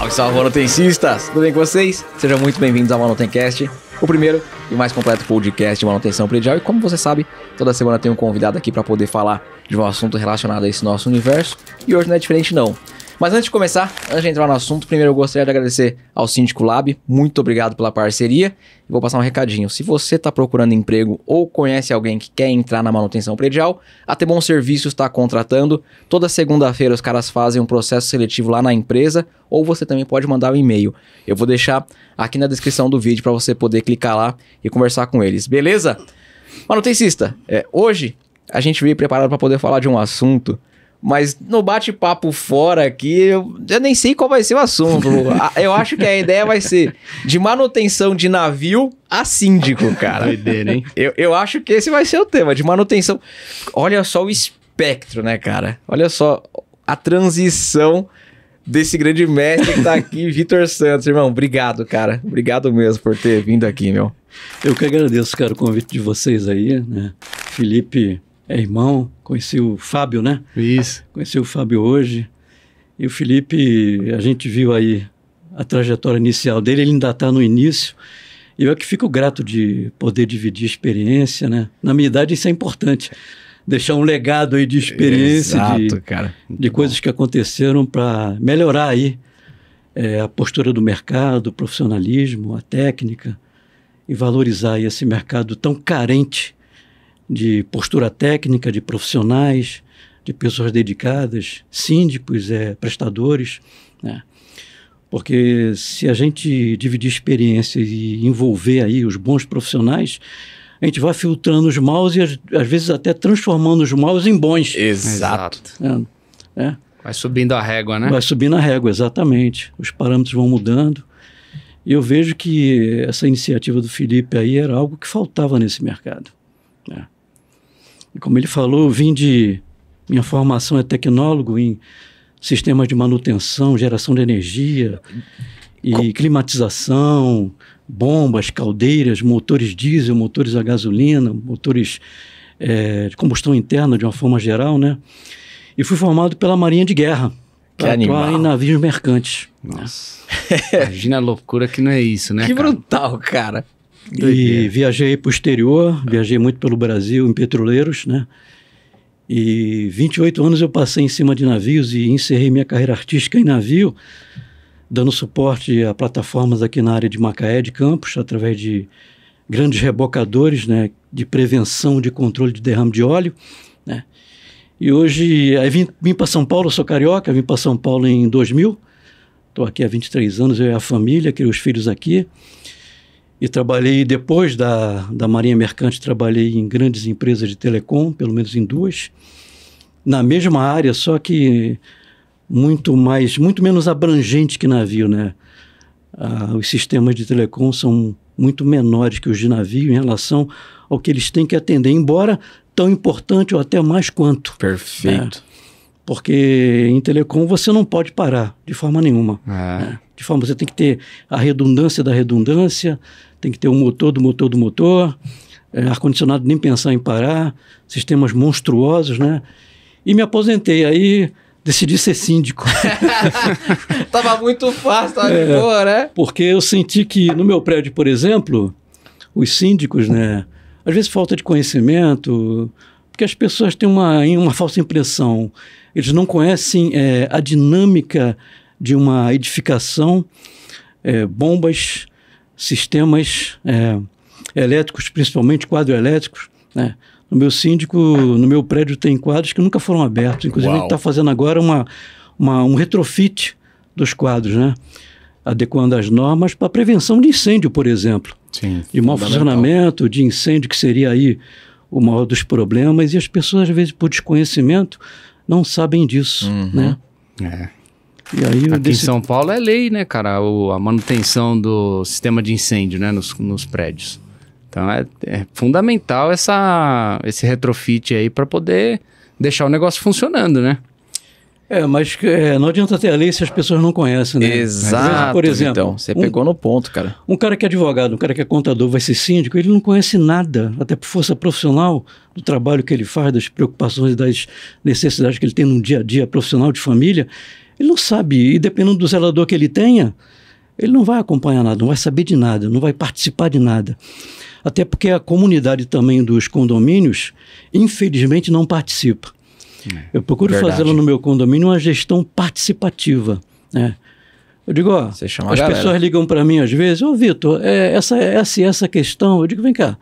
Salve, salve, manutencistas! Tudo bem com vocês? Sejam muito bem-vindos ao Manutencast, o primeiro e mais completo podcast de manutenção predial. E como você sabe, toda semana tem um convidado aqui para poder falar de um assunto relacionado a esse nosso universo. E hoje não é diferente, não. Mas antes de começar, antes de entrar no assunto, primeiro eu gostaria de agradecer ao Síndico Lab. Muito obrigado pela parceria. E vou passar um recadinho. Se você está procurando emprego ou conhece alguém que quer entrar na manutenção predial, até Bom serviços está contratando. Toda segunda-feira os caras fazem um processo seletivo lá na empresa. Ou você também pode mandar um e-mail. Eu vou deixar aqui na descrição do vídeo para você poder clicar lá e conversar com eles. Beleza? Manutencista, é, hoje a gente veio preparado para poder falar de um assunto mas no bate-papo fora aqui, eu, eu, nem sei qual vai ser o assunto. eu acho que a ideia vai ser de manutenção de navio a síndico, cara. Doideira, hein? Eu, eu acho que esse vai ser o tema, de manutenção. Olha só o espectro, né, cara? Olha só a transição desse grande mestre que tá aqui, Vitor Santos. Irmão, obrigado, cara. Obrigado mesmo por ter vindo aqui, meu. Eu que agradeço, cara, o convite de vocês aí, né? Felipe é irmão. Conheci o Fábio, né? Isso. Conheci o Fábio hoje. E o Felipe, a gente viu aí a trajetória inicial dele, ele ainda está no início. E eu é que fico grato de poder dividir experiência, né? Na minha idade isso é importante. Deixar um legado aí de experiência, Exato, de, cara. de coisas que aconteceram para melhorar aí é, a postura do mercado, o profissionalismo, a técnica e valorizar esse mercado tão carente de postura técnica, de profissionais, de pessoas dedicadas, síndicos, é, prestadores, né? Porque se a gente dividir experiência e envolver aí os bons profissionais, a gente vai filtrando os maus e às, vezes até transformando os maus em bons. Exato. É, é. Vai subindo a régua, né? Vai subindo a régua, exatamente. Os parâmetros vão mudando. E eu vejo que essa iniciativa do Felipe aí era algo que faltava nesse mercado. Né? E como ele falou, eu vim de. Minha formação é tecnólogo em sistemas de manutenção, geração de energia e Com... climatização, bombas, caldeiras, motores diesel, motores a gasolina, motores é, de combustão interna de uma forma geral, né? E fui formado pela Marinha de Guerra Que atuar animal. em navios mercantes. Nossa. Imagina a loucura que não é isso, né? Que cara? brutal, cara. E viajei para o exterior, viajei muito pelo Brasil, em petroleiros, né? E 28 anos eu passei em cima de navios e encerrei minha carreira artística em navio, dando suporte a plataformas aqui na área de Macaé de Campos, através de grandes rebocadores, né? De prevenção de controle de derrame de óleo, né? E hoje, aí vim, vim para São Paulo, sou carioca, vim para São Paulo em 2000, estou aqui há 23 anos, eu e a família, criei os filhos aqui. E trabalhei, depois da, da Marinha Mercante, trabalhei em grandes empresas de telecom, pelo menos em duas, na mesma área, só que muito mais, muito menos abrangente que navio, né? Ah, os sistemas de telecom são muito menores que os de navio em relação ao que eles têm que atender, embora tão importante ou até mais quanto. Né? Perfeito. porque em telecom você não pode parar de forma nenhuma. É. Né? De forma você tem que ter a redundância da redundância, tem que ter um motor do motor do motor, é, ar-condicionado nem pensar em parar, sistemas monstruosos, né? E me aposentei, aí decidi ser síndico. tava muito fácil, tava é, de boa, né? Porque eu senti que no meu prédio, por exemplo, os síndicos, né? Às vezes falta de conhecimento, porque as pessoas têm uma, uma falsa impressão. Eles não conhecem é, a dinâmica de uma edificação, é, bombas, sistemas é, elétricos, principalmente quadroelétricos. Né? No meu síndico, no meu prédio tem quadros que nunca foram abertos. Inclusive, Uau. a gente está fazendo agora uma, uma, um retrofit dos quadros, né? adequando as normas para prevenção de incêndio, por exemplo. Sim, de mau funcionamento, de incêndio, que seria aí o maior dos problemas, e as pessoas, às vezes, por desconhecimento, não sabem disso, uhum. né? É. E aí Aqui decidi... em São Paulo é lei, né, cara? O, a manutenção do sistema de incêndio né, nos, nos prédios. Então é, é, fundamental essa, esse retrofit aí para poder deixar o negócio funcionando, né? É, mas é, não adianta ter a lei se as pessoas não conhecem, né? Exato. Por exemplo, então, você um, pegou no ponto, cara. Um cara que é advogado, um cara que é contador, vai ser síndico, ele não conhece nada, até por força profissional do trabalho que ele faz, das preocupações, das necessidades que ele tem no dia a dia profissional de família ele não sabe, e dependendo do zelador que ele tenha, ele não vai acompanhar nada, não vai saber de nada, não vai participar de nada. Até porque a comunidade também dos condomínios, infelizmente, não participa. É, Eu procuro fazer no meu condomínio uma gestão participativa. Né? Eu digo, ó, as pessoas ligam para mim às vezes, ô oh, Vitor, é, essa, essa, essa questão. Eu digo, vem cá,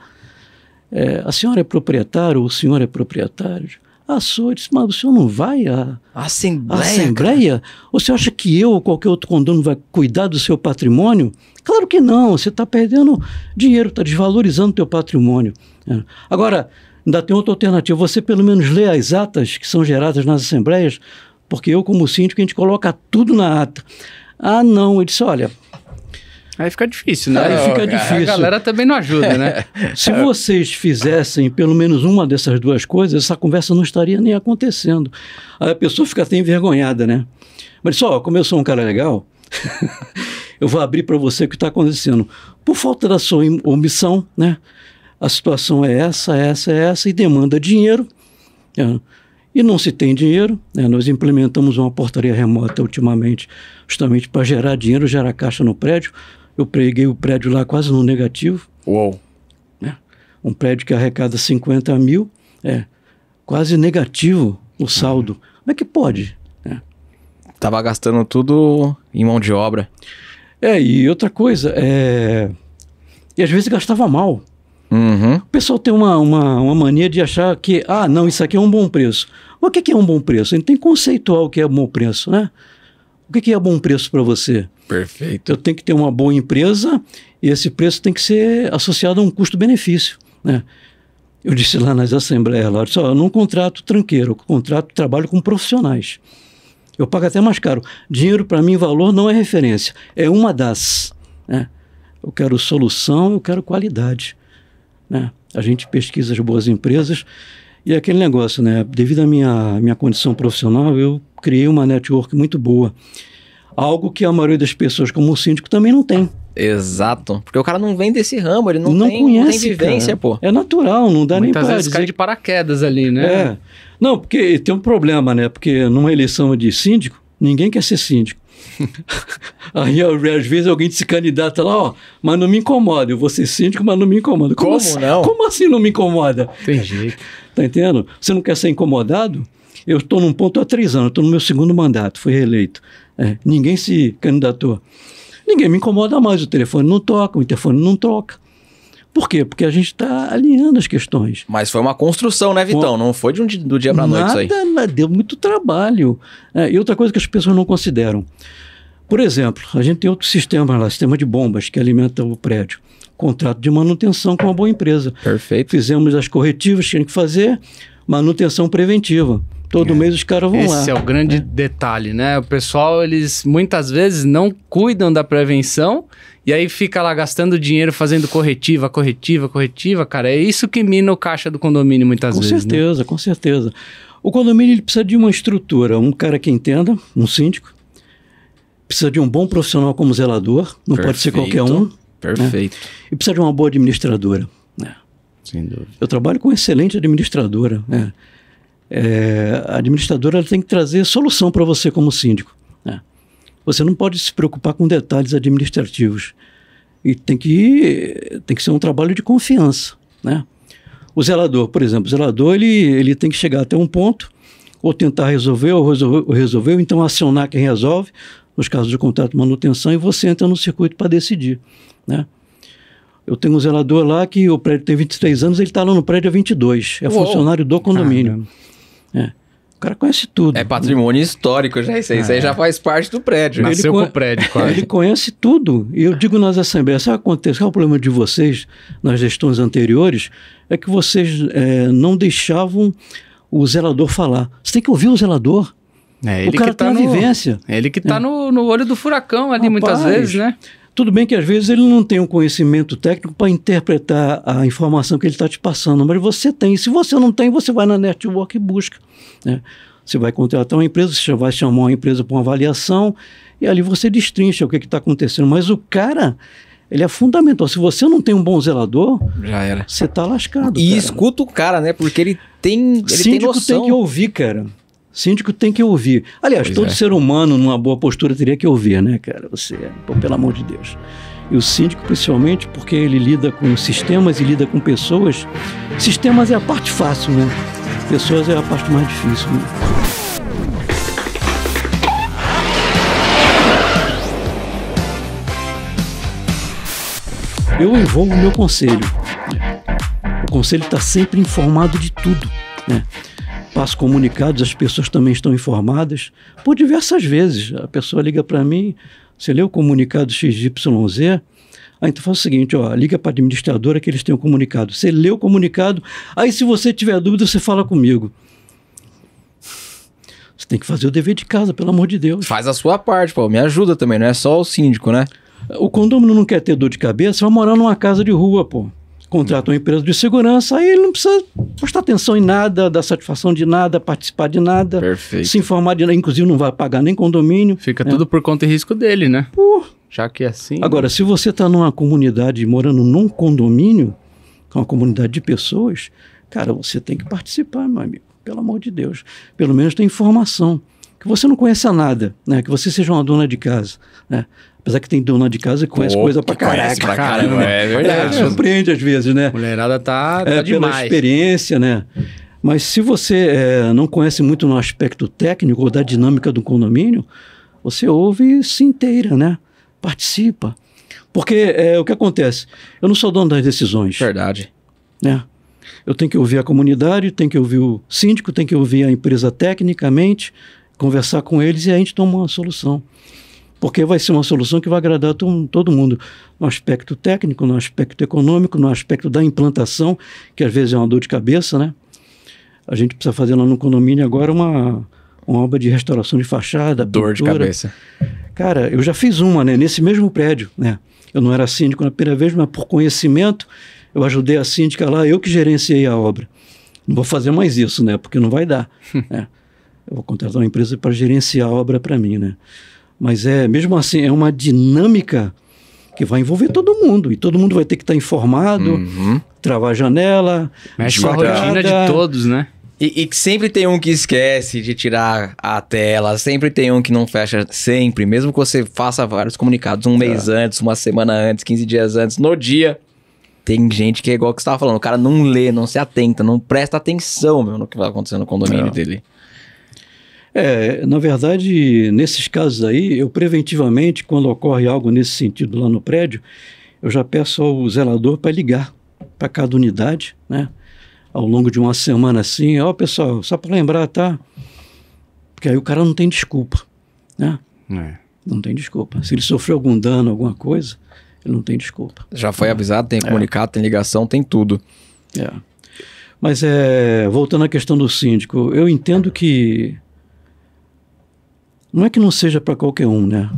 é, a senhora é proprietária ou o senhor é proprietário? Açou, eu disse, mas o senhor não vai à Assembleia? Assembleia? Ou você acha que eu ou qualquer outro condono vai cuidar do seu patrimônio? Claro que não, você está perdendo dinheiro, está desvalorizando o teu patrimônio. É. Agora, ainda tem outra alternativa, você pelo menos lê as atas que são geradas nas Assembleias, porque eu como síndico, a gente coloca tudo na ata. Ah não, ele disse, olha, Aí fica difícil, né? Aí fica difícil. A galera também não ajuda, né? Se vocês fizessem pelo menos uma dessas duas coisas, essa conversa não estaria nem acontecendo. Aí a pessoa fica até envergonhada, né? Mas só, como eu sou um cara legal, eu vou abrir para você o que está acontecendo. Por falta da sua omissão, né? A situação é essa, essa, essa, e demanda dinheiro. Né? E não se tem dinheiro. Né? Nós implementamos uma portaria remota ultimamente, justamente para gerar dinheiro, gerar caixa no prédio, eu preguei o prédio lá quase no negativo. Uou! Né? Um prédio que arrecada 50 mil, é quase negativo o uhum. saldo. Uhum. Como é que pode? É. Tava gastando tudo em mão de obra. É, e outra coisa, é... e às vezes gastava mal. Uhum. O pessoal tem uma, uma, uma mania de achar que, ah, não, isso aqui é um bom preço. Mas o que é um bom preço? A gente tem que conceituar o que é bom preço, né? O que é bom preço para você? Perfeito. Eu tenho que ter uma boa empresa e esse preço tem que ser associado a um custo-benefício. Né? Eu disse lá nas assembleias, lá, eu, disse, oh, eu não contrato tranqueiro, eu contrato trabalho com profissionais. Eu pago até mais caro. Dinheiro, para mim, valor não é referência. É uma das. Né? Eu quero solução, eu quero qualidade. Né? A gente pesquisa as boas empresas. E é aquele negócio, né? Devido à minha, minha condição profissional, eu criei uma network muito boa. Algo que a maioria das pessoas, como síndico, também não tem. Exato. Porque o cara não vem desse ramo, ele não, não tem, conhece, não tem vivência, cara. pô. É natural, não dá Muitas nem para vezes dizer... de paraquedas ali, né? É. Não, porque tem um problema, né? Porque numa eleição de síndico, ninguém quer ser síndico. Aí, às vezes, alguém se candidata lá, ó, mas não me incomoda, eu vou ser síndico, mas não me incomoda. Como, como assim, não? Como assim não me incomoda? Tem jeito. Tá entendendo? Você não quer ser incomodado? Eu estou num ponto há três anos, estou no meu segundo mandato, fui reeleito. É, ninguém se candidatou. Ninguém me incomoda mais, o telefone não toca, o interfone não toca. Por quê? Porque a gente está alinhando as questões. Mas foi uma construção, né, Vitão? Não foi de um dia, do dia para noite isso aí. Nada, deu muito trabalho. É, e outra coisa que as pessoas não consideram. Por exemplo, a gente tem outro sistema lá, sistema de bombas que alimenta o prédio. Contrato de manutenção com uma boa empresa. Perfeito. Fizemos as corretivas que tinha que fazer, manutenção preventiva. Todo é. mês os caras vão Esse lá. Esse é o grande é. detalhe, né? O pessoal, eles muitas vezes não cuidam da prevenção e aí fica lá gastando dinheiro fazendo corretiva, corretiva, corretiva, cara. É isso que mina o caixa do condomínio muitas com vezes. Com né? certeza, né? com certeza. O condomínio ele precisa de uma estrutura, um cara que entenda, um síndico, precisa de um bom profissional como zelador, não perfeito, pode ser qualquer um. Né? Perfeito. Né? E precisa de uma boa administradora. Né? Sem dúvida. Eu trabalho com excelente administradora. Né? É é, a administradora tem que trazer solução para você como síndico. Né? Você não pode se preocupar com detalhes administrativos. E tem que, tem que ser um trabalho de confiança. Né? O zelador, por exemplo, o zelador ele, ele tem que chegar até um ponto, ou tentar resolver, ou resolver, ou resolver, então acionar quem resolve, nos casos de contrato de manutenção, e você entra no circuito para decidir. Né? Eu tenho um zelador lá que o prédio tem 23 anos, ele está lá no prédio há 22. É Uou. funcionário do condomínio. Caramba. É. O cara conhece tudo. É patrimônio histórico, já isso, aí, isso aí é. já faz parte do prédio. Nasceu ele com o prédio, quase. Ele conhece tudo. E eu digo nas assembleias, sabe aconteceu? É o problema de vocês nas gestões anteriores é que vocês é, não deixavam o zelador falar. Você tem que ouvir o zelador. É ele o cara que tá tem a no, vivência. Ele que está é. no, no olho do furacão ali Rapaz, muitas vezes, né? Tudo bem que às vezes ele não tem um conhecimento técnico para interpretar a informação que ele está te passando, mas você tem. Se você não tem, você vai na network e busca. Né? Você vai contratar uma empresa, você vai chamar uma empresa para uma avaliação e ali você destrincha o que é está acontecendo. Mas o cara, ele é fundamental. Se você não tem um bom zelador, já era. Você está lascado. E cara. escuta o cara, né? Porque ele tem, ele Síndico tem noção. tem que ouvir, cara síndico tem que ouvir. Aliás, pois todo é. ser humano, numa boa postura, teria que ouvir, né, cara? Você, pô, pelo amor de Deus. E o síndico, principalmente, porque ele lida com sistemas e lida com pessoas. Sistemas é a parte fácil, né? Pessoas é a parte mais difícil, né? Eu envolvo o meu conselho. Né? O conselho está sempre informado de tudo. Né? passo comunicados, as pessoas também estão informadas. Por diversas vezes, a pessoa liga para mim, você lê o comunicado XYZ? Aí então faz o seguinte, ó, liga para a administradora que eles têm o comunicado. Você lê o comunicado, aí se você tiver dúvida, você fala comigo. Você tem que fazer o dever de casa, pelo amor de Deus. Faz a sua parte, pô. Me ajuda também, não é só o síndico, né? O condomínio não quer ter dor de cabeça, vai morar numa casa de rua, pô contrata uma empresa de segurança, aí ele não precisa prestar atenção em nada, dar satisfação de nada, participar de nada, Perfeito. se informar de nada, inclusive não vai pagar nem condomínio. Fica né? tudo por conta e risco dele, né? Por... Já que é assim. Agora, né? se você está numa comunidade morando num condomínio, com é uma comunidade de pessoas, cara, você tem que participar, meu amigo, pelo amor de Deus. Pelo menos tem informação. Que você não conheça nada, né? que você seja uma dona de casa. Né? Apesar que tem dona de casa que conhece Pô, coisa pra caraca. Pra né? caramba, né? é verdade. É, surpreende às vezes, né? Mulherada tá, é, tá é, demais. Pela experiência, né? Mas se você é, não conhece muito no aspecto técnico ou da dinâmica do condomínio, você ouve se inteira, né? Participa. Porque é, o que acontece? Eu não sou dono das decisões. Verdade. Né? Eu tenho que ouvir a comunidade, tenho que ouvir o síndico, tenho que ouvir a empresa tecnicamente, conversar com eles e a gente toma uma solução porque vai ser uma solução que vai agradar todo mundo, no aspecto técnico, no aspecto econômico, no aspecto da implantação, que às vezes é uma dor de cabeça, né? A gente precisa fazer lá no condomínio agora uma, uma obra de restauração de fachada. Dor pintura. de cabeça. Cara, eu já fiz uma, né? Nesse mesmo prédio, né? Eu não era síndico na primeira vez, mas por conhecimento, eu ajudei a síndica lá, eu que gerenciei a obra. Não vou fazer mais isso, né? Porque não vai dar, né? Eu vou contratar uma empresa para gerenciar a obra para mim, né? Mas é, mesmo assim, é uma dinâmica que vai envolver todo mundo. E todo mundo vai ter que estar tá informado, uhum. travar a janela. Mexe com a rotina de todos, né? E, sempre tem um que esquece de tirar a tela, sempre tem um que não fecha, sempre, mesmo que você faça vários comunicados um tá. mês antes, uma semana antes, 15 dias antes, no dia. Tem gente que é igual que você estava falando, o cara não lê, não se atenta, não presta atenção meu, no que vai acontecer no condomínio é. dele. É, na verdade, nesses casos aí, eu preventivamente, quando ocorre algo nesse sentido lá no prédio, eu já peço ao zelador para ligar para cada unidade, né? Ao longo de uma semana assim, ó oh, pessoal, só para lembrar, tá? Porque aí o cara não tem desculpa, né? É. Não tem desculpa. Se ele sofreu algum dano, alguma coisa, ele não tem desculpa. Já foi avisado, tem é. comunicado, tem ligação, tem tudo. É. Mas é, voltando à questão do síndico, eu entendo que não é que não seja para qualquer um, né?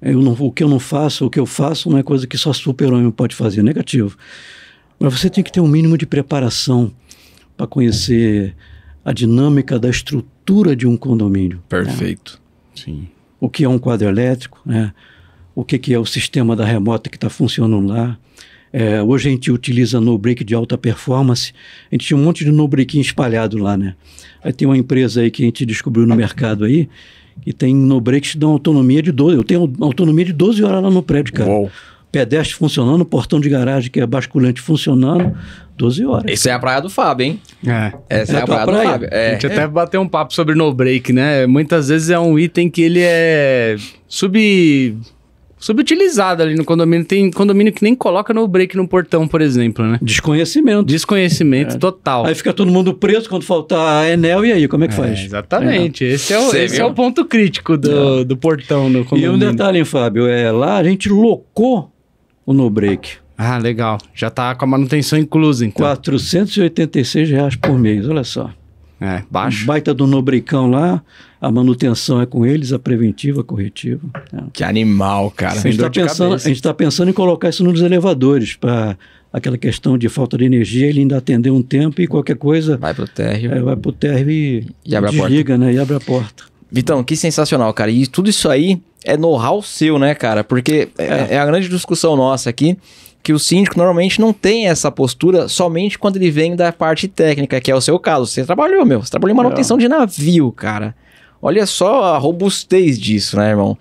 Eu não, o que eu não faço, o que eu faço não é coisa que só super-homem pode fazer, negativo. Mas você tem que ter um mínimo de preparação para conhecer a dinâmica da estrutura de um condomínio. Né? Perfeito. Né? Sim. O que é um quadro elétrico, né? o que, que é o sistema da remota que está funcionando lá. É, hoje a gente utiliza no break de alta performance. A gente tinha um monte de no espalhado lá, né? Aí tem uma empresa aí que a gente descobriu no mercado aí, que tem no break te dão autonomia de 12. Eu tenho autonomia de 12 horas lá no prédio, cara. Uou. Pedestre funcionando, portão de garagem que é basculante funcionando, 12 horas. Isso é a praia do Fábio, hein? É. Essa é, é a praia, praia, do Fábio. É. A gente é. até bateu um papo sobre no break, né? Muitas vezes é um item que ele é sub subutilizada ali no condomínio. Tem condomínio que nem coloca no break no portão, por exemplo, né? Desconhecimento. Desconhecimento é. total. Aí fica todo mundo preso quando faltar a Enel, e aí, como é que é, faz? Exatamente. É. Esse, é o, esse é o ponto crítico do, do portão no condomínio. E um detalhe, hein, Fábio, é lá a gente locou o no break. Ah, legal. Já tá com a manutenção inclusa, então. R$ 486 reais por mês, olha só. É, baixo. baita do nobrecão lá, a manutenção é com eles, a preventiva, a corretiva. É. Que animal, cara. a gente está tá pensando em colocar isso nos elevadores para aquela questão de falta de energia, ele ainda atender um tempo e qualquer coisa... Vai para o térreo. É, vai para o térreo e, e abre desliga, a porta. né? E abre a porta. Vitão, que sensacional, cara. E tudo isso aí é know-how seu, né, cara? Porque é. é, é a grande discussão nossa aqui que o síndico normalmente não tem essa postura somente quando ele vem da parte técnica, que é o seu caso. Você trabalhou, meu. Você trabalhou em manutenção é. de navio, cara. Olha só a robustez disso, né, irmão?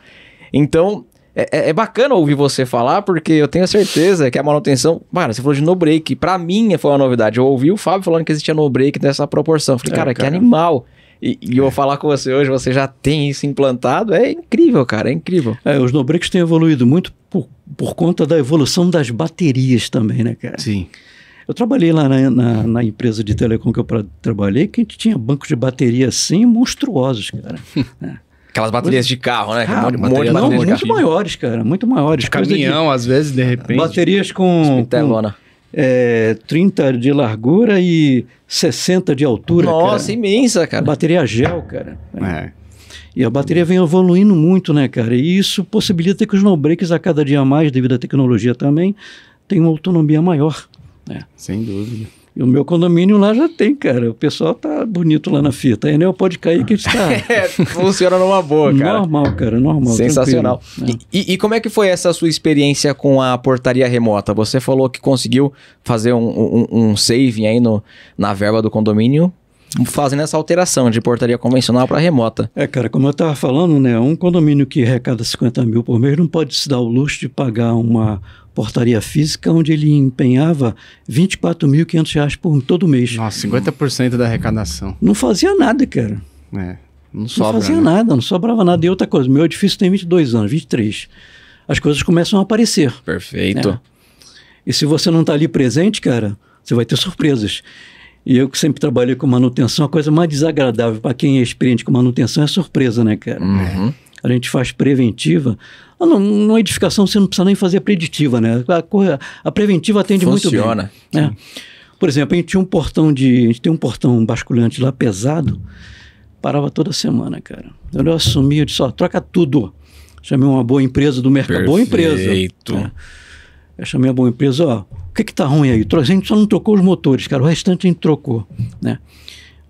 Então, é, é, é bacana ouvir você falar, porque eu tenho certeza que a manutenção. Cara, você falou de no break. Pra mim foi uma novidade. Eu ouvi o Fábio falando que existia no break dessa proporção. falei, é, cara, cara, que animal e, e, eu é. falar com você hoje, você já tem isso implantado, é incrível, cara, é incrível. É, os nobreaks têm evoluído muito por, por conta da evolução das baterias também, né, cara? Sim. Eu trabalhei lá na, na, na, empresa de telecom que eu pra, trabalhei, que a gente tinha bancos de bateria assim monstruosos, cara. É. Aquelas baterias de carro, né? um monte de não, muito maiores, cara. Muito maiores. caminhão, de, às vezes, de repente. Baterias com, com, é, 30 de largura e 60 de altura. Nossa, cara. imensa, cara. Bateria é gel, cara. É. E a bateria vem evoluindo muito, né, cara? E isso possibilita que os breaks a cada dia mais, devido à tecnologia também, tenham autonomia maior. Né? Sem dúvida. E o meu condomínio lá já tem, cara. O pessoal tá bonito lá na fita. nem né, eu pode cair que está. é, funciona numa boa, cara. Normal, cara, normal. Sensacional. É. E, e, como é que foi essa sua experiência com a portaria remota? Você falou que conseguiu fazer um, um, um saving aí no, na verba do condomínio fazendo essa alteração de portaria convencional para remota. É, cara, como eu estava falando, né, um condomínio que arrecada 50 mil por mês não pode se dar o luxo de pagar uma portaria física onde ele empenhava R$ 24.500 por todo mês. Nossa, 50% da arrecadação. Não fazia nada, cara. É, não sobra. Não fazia né? nada, não sobrava nada. E outra coisa, meu edifício tem 22 anos, 23. As coisas começam a aparecer. Perfeito. Né? E se você não está ali presente, cara, você vai ter surpresas. E eu que sempre trabalhei com manutenção, a coisa mais desagradável para quem é experiente com manutenção é surpresa, né, cara? Uhum. A gente faz preventiva. Ah, não, numa edificação você não precisa nem fazer a preditiva, né? A, a preventiva atende Funciona. muito bem. Funciona. É. Por exemplo, a gente tinha um portão de. A gente tem um portão basculhante lá pesado, parava toda semana, cara. Eu assumi, eu disse, ó, troca tudo. Chamei uma boa empresa do mercado. Boa empresa. Perfeito. É. Eu chamei a boa empresa, ó o que que tá ruim aí? A gente só não trocou os motores, cara, o restante a gente trocou, né?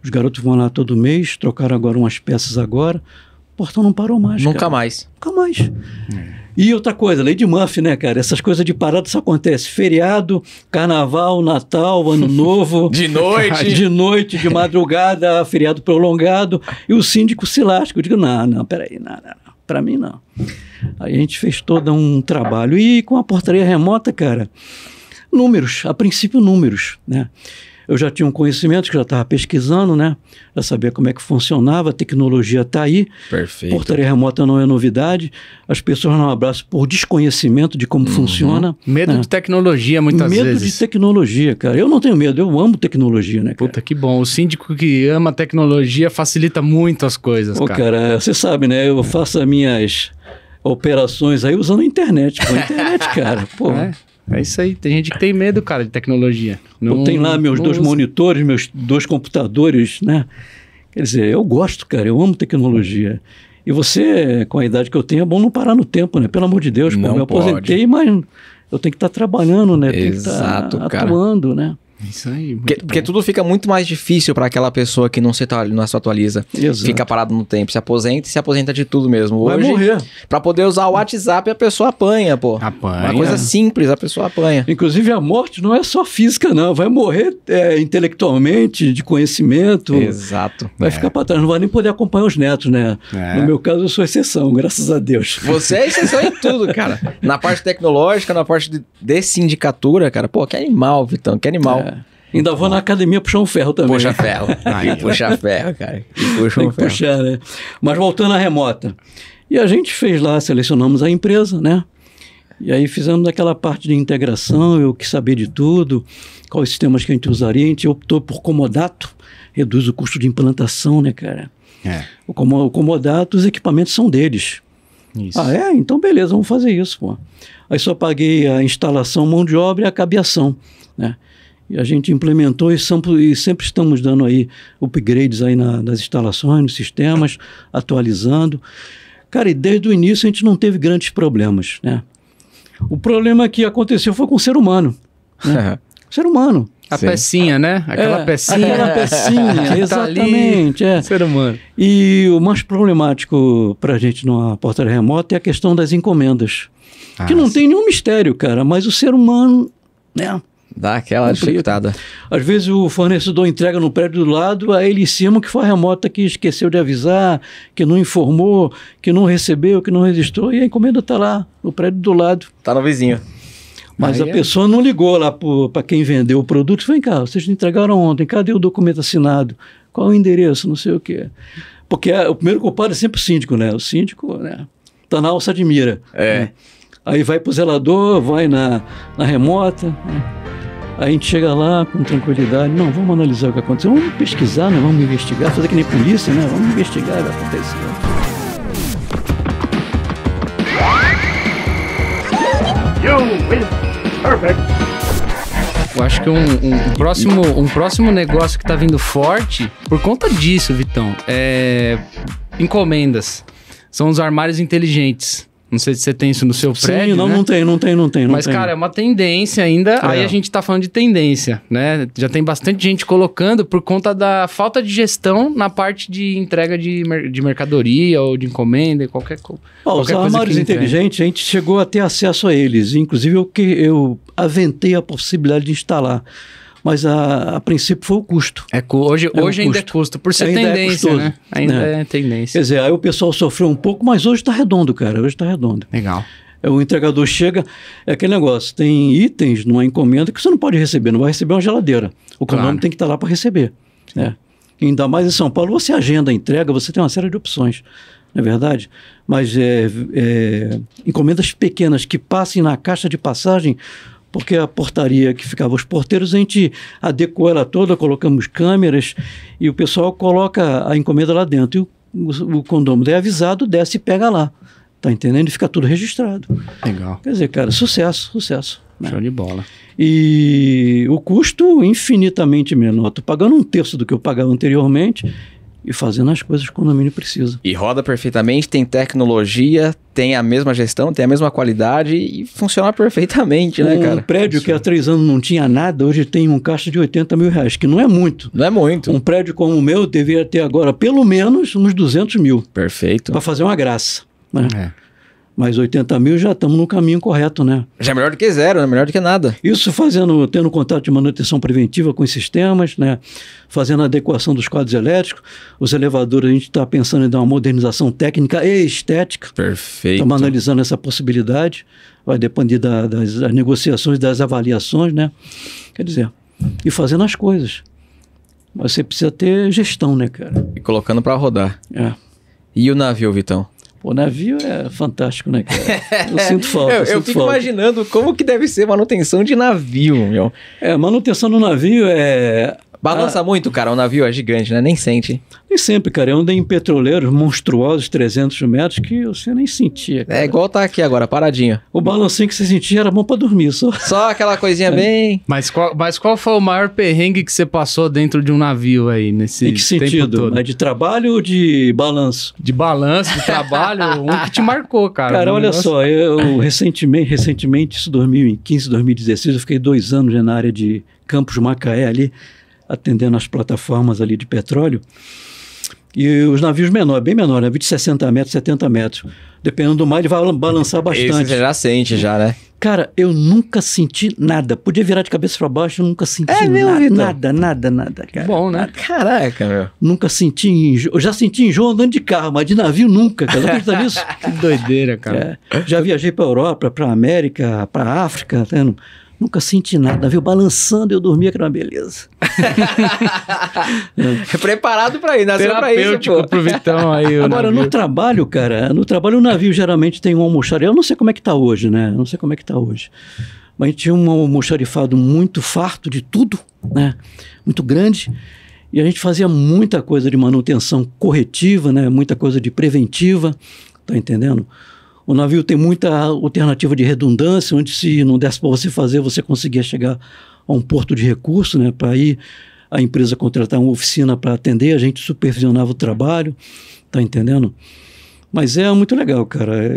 Os garotos vão lá todo mês, trocaram agora umas peças agora, o portão não parou mais, Nunca cara. mais. Nunca mais. E outra coisa, lei de Murphy, né, cara? Essas coisas de parada só acontece feriado, carnaval, Natal, Ano Novo. de noite. De noite, de madrugada, feriado prolongado. E o síndico se lasca. Eu digo, não, não, peraí, não, não, para mim não. Aí a gente fez todo um trabalho. E com a portaria remota, cara, números, a princípio números, né? Eu já tinha um conhecimento que já estava pesquisando, né? Para saber como é que funcionava, a tecnologia está aí. Perfeito. Portaria remota não é novidade. As pessoas não abraçam por desconhecimento de como uhum. funciona. Medo né? de tecnologia, muitas medo vezes. Medo de tecnologia, cara. Eu não tenho medo, eu amo tecnologia, né? Cara? Puta, que bom. O síndico que ama tecnologia facilita muito as coisas, Pô, cara. cara, você sabe, né? Eu faço as minhas operações aí usando a internet. Pô, a internet, cara. Pô. É. É isso aí. Tem gente que tem medo, cara, de tecnologia. Não, eu tenho lá meus dois usa. monitores, meus dois computadores, né? Quer dizer, eu gosto, cara, eu amo tecnologia. E você, com a idade que eu tenho, é bom não parar no tempo, né? Pelo amor de Deus, não eu me aposentei, mas eu tenho que estar tá trabalhando, né? Tá Exato, tenho que atuando, né? Isso aí. Porque, porque, tudo fica muito mais difícil para aquela pessoa que não se, não se atualiza. Exato. Fica parado no tempo. Se aposenta e se aposenta de tudo mesmo. Hoje, Vai morrer. Pra poder usar o WhatsApp, a pessoa apanha, pô. Apanha. Uma coisa simples, a pessoa apanha. Inclusive, a morte não é só física, não. Vai morrer é, intelectualmente, de conhecimento. Exato. Vai é. ficar pra trás. Não vai nem poder acompanhar os netos, né? É. No meu caso, eu sou exceção, graças a Deus. Você é exceção em tudo, cara. Na parte tecnológica, na parte de, de sindicatura, cara. Pô, que animal, Vitão, que animal. É. Ainda vou na academia puxar um ferro também. Puxa ferro. Aí, puxa ferro, cara. E puxa um ferro. Puxar, né? Mas voltando à remota. E a gente fez lá, selecionamos a empresa, né? E aí fizemos aquela parte de integração, eu que saber de tudo, quais sistemas que a gente usaria. A gente optou por comodato, reduz o custo de implantação, né, cara? É. O, o comodato, os equipamentos são deles. Isso. Ah, é? Então beleza, vamos fazer isso, pô. Aí só paguei a instalação, mão de obra e a cabeação, né? E a gente implementou e, são, e sempre estamos dando aí upgrades aí na, nas instalações, nos sistemas, atualizando. Cara, e desde o início a gente não teve grandes problemas, né? O problema que aconteceu foi com o ser humano. Né? o ser humano. A Sim. pecinha, né? Aquela é, pecinha. Aquela pecinha, tá exatamente. Tá é. Ser humano. E o mais problemático para a gente numa portaria remota é a questão das encomendas. Ah, que não sim. tem nenhum mistério, cara, mas o ser humano, né? Dá aquela dificultada. Às vezes o fornecedor entrega no prédio do lado, aí ele cima que foi a remota que esqueceu de avisar, que não informou, que não recebeu, que não registrou, e a encomenda está lá, no prédio do lado. Está no vizinho. Mas aí a é... pessoa não ligou lá para quem vendeu o produto. Vem cá, vocês entregaram ontem, cadê o documento assinado? Qual o endereço? Não sei o quê. Porque o primeiro culpado é sempre o síndico, né? O síndico, né? Tá na alça de mira. É. Né? Aí vai pro zelador, vai na, na remota. Né? A gente chega lá com tranquilidade, não, vamos analisar o que aconteceu, vamos pesquisar, né? vamos investigar, fazer que nem polícia, né? Vamos investigar o que aconteceu. Eu acho que um, um, um, próximo, um próximo negócio que tá vindo forte, por conta disso, Vitão, é encomendas. São os armários inteligentes. Não sei se você tem isso no seu prédio. Sim, não, né? não tem, não tem, não tem. Não Mas, tem. cara, é uma tendência ainda. É. Aí a gente tá falando de tendência, né? Já tem bastante gente colocando por conta da falta de gestão na parte de entrega de, mer de mercadoria ou de encomenda, qualquer, co Ó, qualquer coisa. Os armários né? inteligentes, a gente chegou a ter acesso a eles. Inclusive, eu, que, eu aventei a possibilidade de instalar mas a, a princípio foi o custo. É, hoje é hoje ainda custo. é custo, por ser é ainda é tendência, é custoso, né? Ainda né? é tendência. Quer dizer, aí o pessoal sofreu um pouco, mas hoje está redondo, cara, hoje está redondo. Legal. É, o entregador chega, é aquele negócio, tem itens numa encomenda que você não pode receber, não vai receber uma geladeira. O claro. condomínio tem que estar tá lá para receber, né? Ainda mais em São Paulo, você agenda a entrega, você tem uma série de opções não é verdade? Mas é, é, encomendas pequenas que passem na caixa de passagem, porque a portaria que ficava os porteiros, a gente adequou ela toda, colocamos câmeras e o pessoal coloca a encomenda lá dentro. E o, o condomínio é avisado, desce e pega lá. Tá entendendo? E fica tudo registrado. Legal. Quer dizer, cara, sucesso, sucesso. Né? Show de bola. E o custo infinitamente menor. Estou pagando um terço do que eu pagava anteriormente e fazendo as coisas que o condomínio precisa. E roda perfeitamente, tem tecnologia, tem a mesma gestão, tem a mesma qualidade e funciona perfeitamente, né, um né, cara? Um prédio que há três anos não tinha nada, hoje tem um caixa de 80 mil reais, que não é muito. Não é muito. Um prédio como o meu deveria ter agora pelo menos uns 200 mil. Perfeito. Para fazer uma graça. Né? É. Mas 80 mil já estamos no caminho correto, né? Já é melhor do que zero, né? Melhor do que nada. Isso fazendo, tendo contato de manutenção preventiva com os sistemas, né? Fazendo a adequação dos quadros elétricos. Os elevadores, a gente está pensando em dar uma modernização técnica e estética. Perfeito. Estamos analisando essa possibilidade. Vai depender da, das, das negociações, das avaliações, né? Quer dizer, e fazendo as coisas. Mas você precisa ter gestão, né, cara? E colocando para rodar. É. E o navio, Vitão? Pô, navio é fantástico, né, cara? Eu sinto falta. eu, eu, sinto eu fico falta. imaginando como que deve ser manutenção de navio, meu. É, manutenção do navio é Balança ah, muito, cara. O navio é gigante, né? Nem sente. Nem sempre, cara. Eu andei em petroleiros monstruosos, 300 metros, que você nem sentia. É cara. É igual tá aqui agora, paradinho. O balancinho que você sentia era bom para dormir só. Só aquela coisinha é. bem. Mas qual, mas qual foi o maior perrengue que você passou dentro de um navio aí nesse Em que sentido? De trabalho ou de balanço? De balanço, de trabalho. um que te marcou, cara. Cara, né? olha negócio... só. Eu recentemente, recentemente, isso 2015, 2016, eu fiquei dois anos na área de Campos Macaé ali atendendo as plataformas ali de petróleo. E os navios menor, bem menor, né? de 60 metros, 70 metros. Dependendo do mar, ele vai balançar bastante. Você já sente, já, né? Cara, eu nunca senti nada. Podia virar de cabeça para baixo, eu nunca senti é, meu, na, nada, nada, nada, cara. Bom, né? Caraca, meu. Nunca senti enjoo. Eu já senti enjoo andando de carro, mas de navio nunca, cara. acredita nisso? que doideira, cara. É. Já viajei para Europa, para América, para África, tá vendo? Nunca senti nada, viu? Balançando eu dormia, que era uma beleza. é. Preparado para ir, nasceu para isso, pô. Vitão aí. Agora, navio. no trabalho, cara, no trabalho o navio geralmente tem um almoxarifado. Eu não sei como é que tá hoje, né? Eu não sei como é que tá hoje. Mas tinha um almoxarifado muito farto de tudo, né? Muito grande. E a gente fazia muita coisa de manutenção corretiva, né? Muita coisa de preventiva, tá entendendo? O navio tem muita alternativa de redundância, onde se não desse para você fazer, você conseguia chegar a um porto de recurso, né? Para ir a empresa contratar uma oficina para atender, a gente supervisionava o trabalho, tá entendendo? Mas é muito legal, cara. É,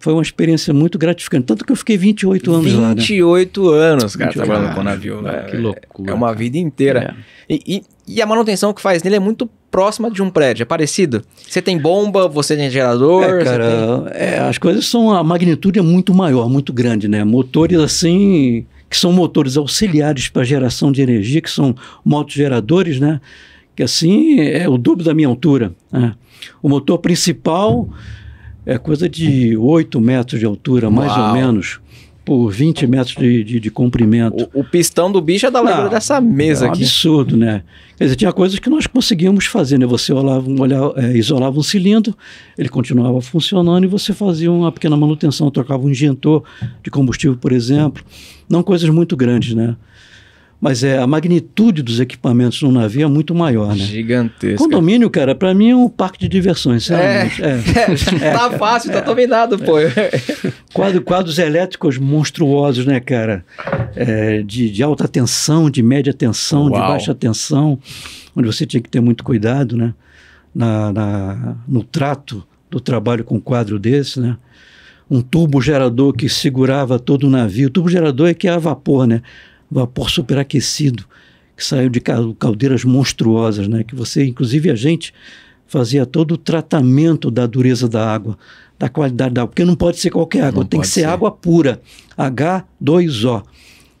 foi uma experiência muito gratificante. Tanto que eu fiquei 28 anos 28 lá. 28 né? anos, cara, 28 trabalhando com navio. Né? Que é, loucura. É uma vida inteira. É. E, e, e, a manutenção que faz nele é muito próxima de um prédio, é parecido? Você tem bomba, você tem gerador? É, cara, tem... É, as coisas são. A magnitude é muito maior, muito grande, né? Motores assim, que são motores auxiliares para geração de energia, que são motogeradores, né? que assim é o dobro da minha altura. Né? O motor principal é coisa de 8 metros de altura, mais Uau. ou menos, por 20 metros de, de, de comprimento. O, o, pistão do bicho é da largura dessa mesa é um aqui. absurdo, né? Quer dizer, tinha coisas que nós conseguíamos fazer, né? Você olhava, olhava, é, isolava um cilindro, ele continuava funcionando e você fazia uma pequena manutenção, trocava um injetor de combustível, por exemplo. Não coisas muito grandes, né? mas é a magnitude dos equipamentos no navio é muito maior, né? Gigantesco. Condomínio, cara, para mim é um parque de diversões, é, é, é, tá fácil, tá é. dominado, pô. É. Quadro, quadros elétricos monstruosos, né, cara? É, de, de alta tensão, de média tensão, Uau. de baixa tensão, onde você tinha que ter muito cuidado, né? Na, na, no trato do trabalho com um quadro desse, né? Um tubo gerador que segurava todo o navio. O tubo gerador é que é a vapor, né? vapor superaquecido que saiu de caldeiras monstruosas, né? Que você, inclusive a gente, fazia todo o tratamento da dureza da água, da qualidade da água, porque não pode ser qualquer água, não tem que ser, ser, água pura, H2O.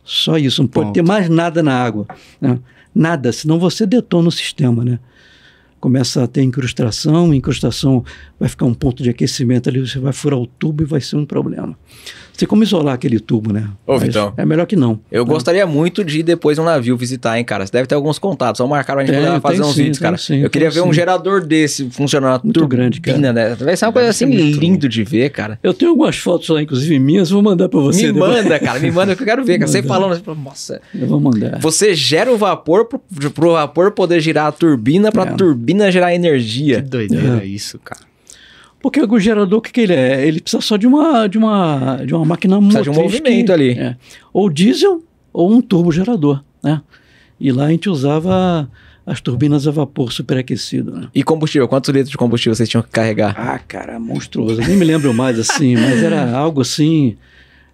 Só isso, não Ponto. pode ter mais nada na água, né? nada, senão você detona o sistema, né? Começa a ter incrustação, incrustação vai ficar um ponto de aquecimento ali, você vai furar o tubo e vai ser um problema sei como isolar aquele tubo, né? Ô, Mas Vitão. É melhor que não. Eu né? gostaria muito de ir depois um navio visitar, hein, cara? Você deve ter alguns contatos. Só marcar a gente tem, fazer uns sim, vídeos, cara. Sim, eu queria ver sim. um gerador desse funcionando. Muito turbina, grande, cara. Né? Vai ser uma coisa assim lindo de ver, cara. Eu tenho algumas fotos lá, inclusive minhas, vou mandar pra você. Me depois. manda, cara. Me manda que eu quero ver, cara. Você falando, você fala, nossa. Eu vou mandar. Você gera o vapor pro, pro vapor poder girar a turbina pra é. turbina gerar energia. Que doideira é. isso, cara. Porque o gerador, o que, que ele é? Ele precisa só de uma, de uma, de uma máquina precisa motriz. Precisa de um movimento que, ali. É, ou diesel ou um gerador, né? E lá a gente usava as turbinas a vapor superaquecido. Né? E combustível? Quantos litros de combustível vocês tinham que carregar? Ah, cara, monstruoso. Nem me lembro mais assim, mas era algo assim,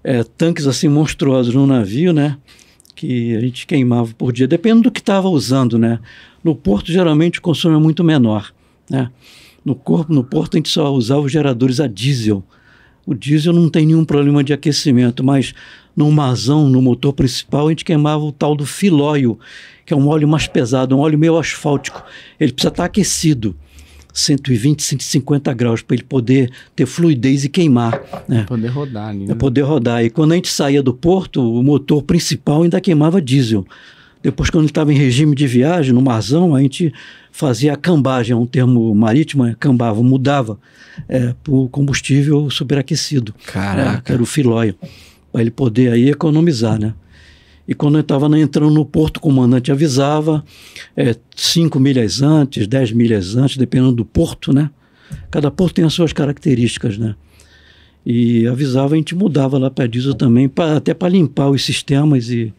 é, tanques assim monstruosos no navio, né? Que a gente queimava por dia, dependendo do que estava usando, né? No porto geralmente o consumo é muito menor, né? No, corpo, no porto a gente só usava geradores a diesel. O diesel não tem nenhum problema de aquecimento, mas no masão, no motor principal, a gente queimava o tal do filóio, que é um óleo mais pesado, um óleo meio asfáltico. Ele precisa estar aquecido. 120, 150 graus para ele poder ter fluidez e queimar. Né? Poder rodar. para né? É poder rodar. E quando a gente saía do porto, o motor principal ainda queimava diesel. Depois, quando ele estava em regime de viagem, no marzão, a gente fazia a cambagem, é um termo marítimo, é, cambava, mudava é, para o combustível superaquecido. Caraca. Né, que era o filóio, para ele poder aí economizar, né? E quando eu estava entrando no porto, o comandante avisava, 5 é, milhas antes, 10 milhas antes, dependendo do porto, né? Cada porto tem as suas características, né? E avisava, a gente mudava lá para diesel também, pra, até para limpar os sistemas e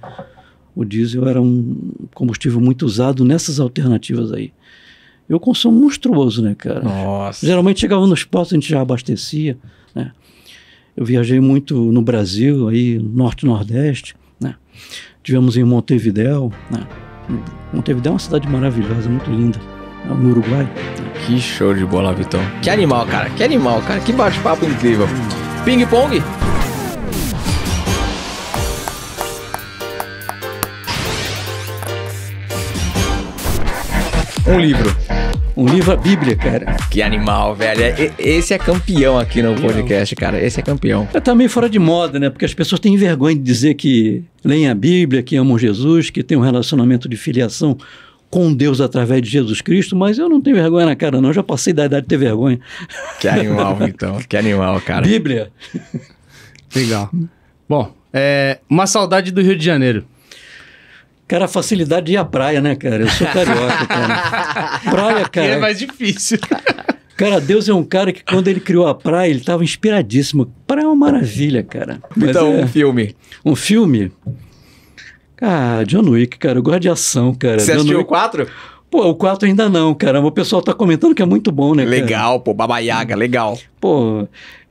o diesel era um combustível muito usado nessas alternativas aí. Eu consumo monstruoso, né, cara? Nossa. Geralmente chegava nos postos, a gente já abastecia, né? Eu viajei muito no Brasil, aí, norte nordeste, né? Tivemos em Montevidéu, né? Montevidéu é uma cidade maravilhosa, muito linda, né? no Uruguai. Né? Que show de bola, Vitão. Que animal, cara, que animal, cara, que bate-papo incrível. Ping Pong? Um livro. Um livro a Bíblia, cara. Que animal, velho. É, esse é campeão aqui no podcast, cara. Esse é campeão. É também tá fora de moda, né? Porque as pessoas têm vergonha de dizer que leem a Bíblia, que amam Jesus, que têm um relacionamento de filiação com Deus através de Jesus Cristo, mas eu não tenho vergonha na cara, não. Eu já passei da idade de ter vergonha. Que animal, então. Que animal, cara. Bíblia. Legal. Bom, é, uma saudade do Rio de Janeiro. Cara, a facilidade de ir à praia, né, cara? Eu sou carioca, cara. Praia, cara. É mais difícil. Cara, Deus é um cara que quando ele criou a praia, ele estava inspiradíssimo. Praia é uma maravilha, cara. Mas então, é... um filme. Um filme? ah John Wick, cara, eu gosto de ação, cara. Você John assistiu Wick... o 4? Pô, o 4 ainda não, cara. O pessoal tá comentando que é muito bom, né, cara? Legal, pô, babaiaga legal. Pô,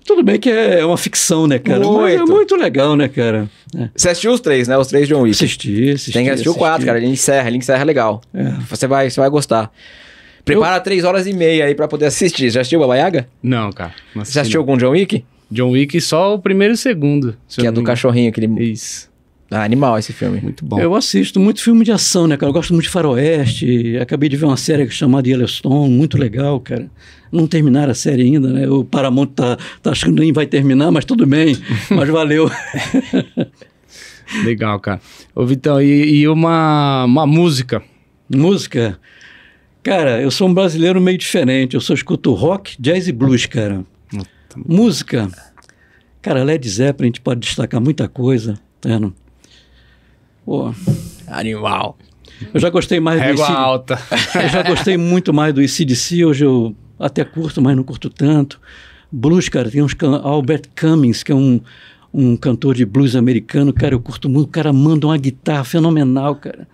tudo bem que é, é uma ficção, né, cara? Muito. Mas é muito legal, né, cara? É. Você assistiu os três, né? Os três John Wick. Assisti, assisti. Tem que assistir o quatro, cara. Ele encerra, ele encerra legal. É. Você, vai, você vai gostar. Prepara eu... três horas e meia aí pra poder assistir. Já assistiu Baba Yaga? Não, cara. Não assisti, já assistiu não. algum John Wick? John Wick só o primeiro e o segundo. Se que é do cachorrinho, aquele... Isso. Ah, animal esse filme. Muito bom. Eu assisto muito filme de ação, né, cara? Eu gosto muito de faroeste. Acabei de ver uma série chamada Yellowstone, muito legal, cara. Não terminaram a série ainda, né? O Paramount tá, tá achando que nem vai terminar, mas tudo bem. mas valeu. legal, cara. Ô, Vitão, e, e uma, uma música? Música? Cara, eu sou um brasileiro meio diferente. Eu só escuto rock, jazz e blues, cara. Música? Cara, Led Zeppelin, a gente pode destacar muita coisa, tá vendo? Pô, animal. Eu já gostei mais Régua do ICD. alta. eu já gostei muito mais do ICDC, hoje eu até curto, mas não curto tanto. Blues, cara, tem uns Albert Cummings, que é um, um cantor de blues americano, cara, eu curto muito, o cara manda uma guitarra fenomenal, cara.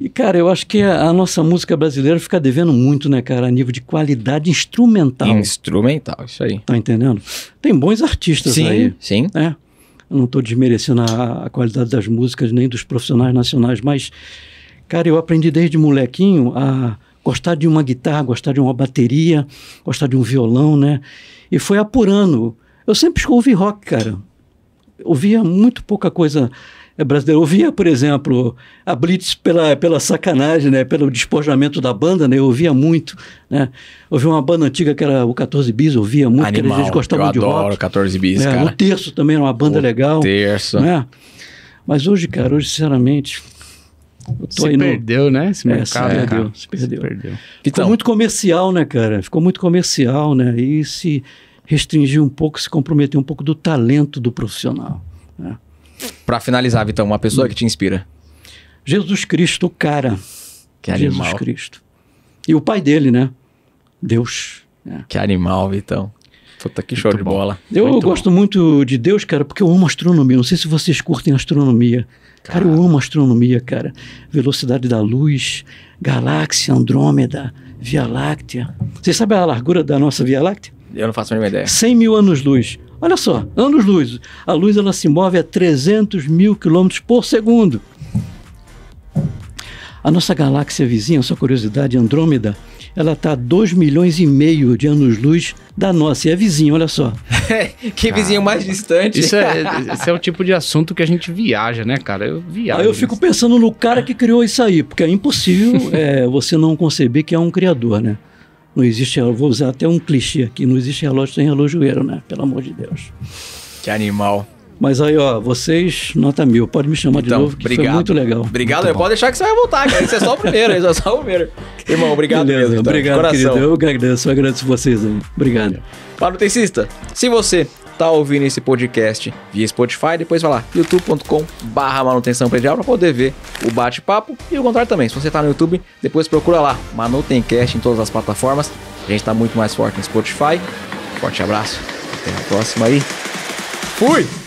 E, cara, eu acho que a, a, nossa música brasileira fica devendo muito, né, cara, a nível de qualidade instrumental. Instrumental, isso aí. Tá entendendo? Tem bons artistas sim, aí. Sim, sim. É não estou desmerecendo a, a, qualidade das músicas nem dos profissionais nacionais, mas, cara, eu aprendi desde molequinho a gostar de uma guitarra, gostar de uma bateria, gostar de um violão, né? E foi apurando. Eu sempre ouvi rock, cara. Ouvia muito pouca coisa é, brasileiro, ouvia, por exemplo, a Blitz pela, pela sacanagem, né? pelo despojamento da banda, né? eu ouvia muito. Né? Ouvia uma banda antiga que era o 14 Bis, ouvia muito, Animal, a gente gostava eu adoro 14 Bis, né? cara. O Terço também era uma banda o legal. Terço. Né? Mas hoje, cara, hoje, sinceramente, se perdeu, no... né? Esse mercado, é, se, perdeu, se perdeu, se perdeu. Ficou então, muito comercial, né, cara? Ficou muito comercial, né? E se restringir um pouco, se comprometer um pouco do talento do profissional. Para finalizar, Vitão, uma pessoa que te inspira. Jesus Cristo, cara. Que animal. Jesus Cristo. E o pai dele, né? Deus. É. Que animal, Vitão. Puta, que show muito de bom. bola. Eu muito gosto bom. muito de Deus, cara, porque eu amo astronomia. Não sei se vocês curtem astronomia. Cara, cara eu amo astronomia, cara. Velocidade da luz, galáxia, Andrômeda, Via Láctea. Vocês sabem a largura da nossa Via Láctea? Eu não faço a mínima ideia. 100 mil anos-luz. Olha só, anos-luz. A luz ela se move a 300 mil quilômetros por segundo. A nossa galáxia vizinha, sua curiosidade, Andrômeda, ela está a 2 milhões e meio de anos-luz da nossa. E é vizinho, olha só. que vizinho mais distante. Isso é, esse é o tipo de assunto que a gente viaja, né, cara? Eu viajo. Aí eu fico pensando no cara que criou isso aí, porque é impossível é, você não conceber que é um criador, né? Não existe, vou usar até um clichê aqui, não existe relógio sem relojoeiro, né? Pelo amor de Deus. Que animal. Mas aí, ó, vocês, nota mil, pode me chamar então, de novo, que obrigado. foi muito legal. Obrigado, muito pode deixar que você vai voltar, cara. Isso é só o primeiro, isso é só o primeiro. Irmão, obrigado Beleza, mesmo. Então, obrigado, querido. Eu agradeço, eu agradeço vocês aí. Obrigado. Tecista, se você tá ouvindo esse podcast via Spotify, depois vai lá, youtube.com barra manutenção predial para poder ver o bate-papo e o contrário também. Se você tá no YouTube, depois procura lá, Manutencast em todas as plataformas. A gente tá muito mais forte no Spotify. Forte abraço, até a próxima aí. Fui!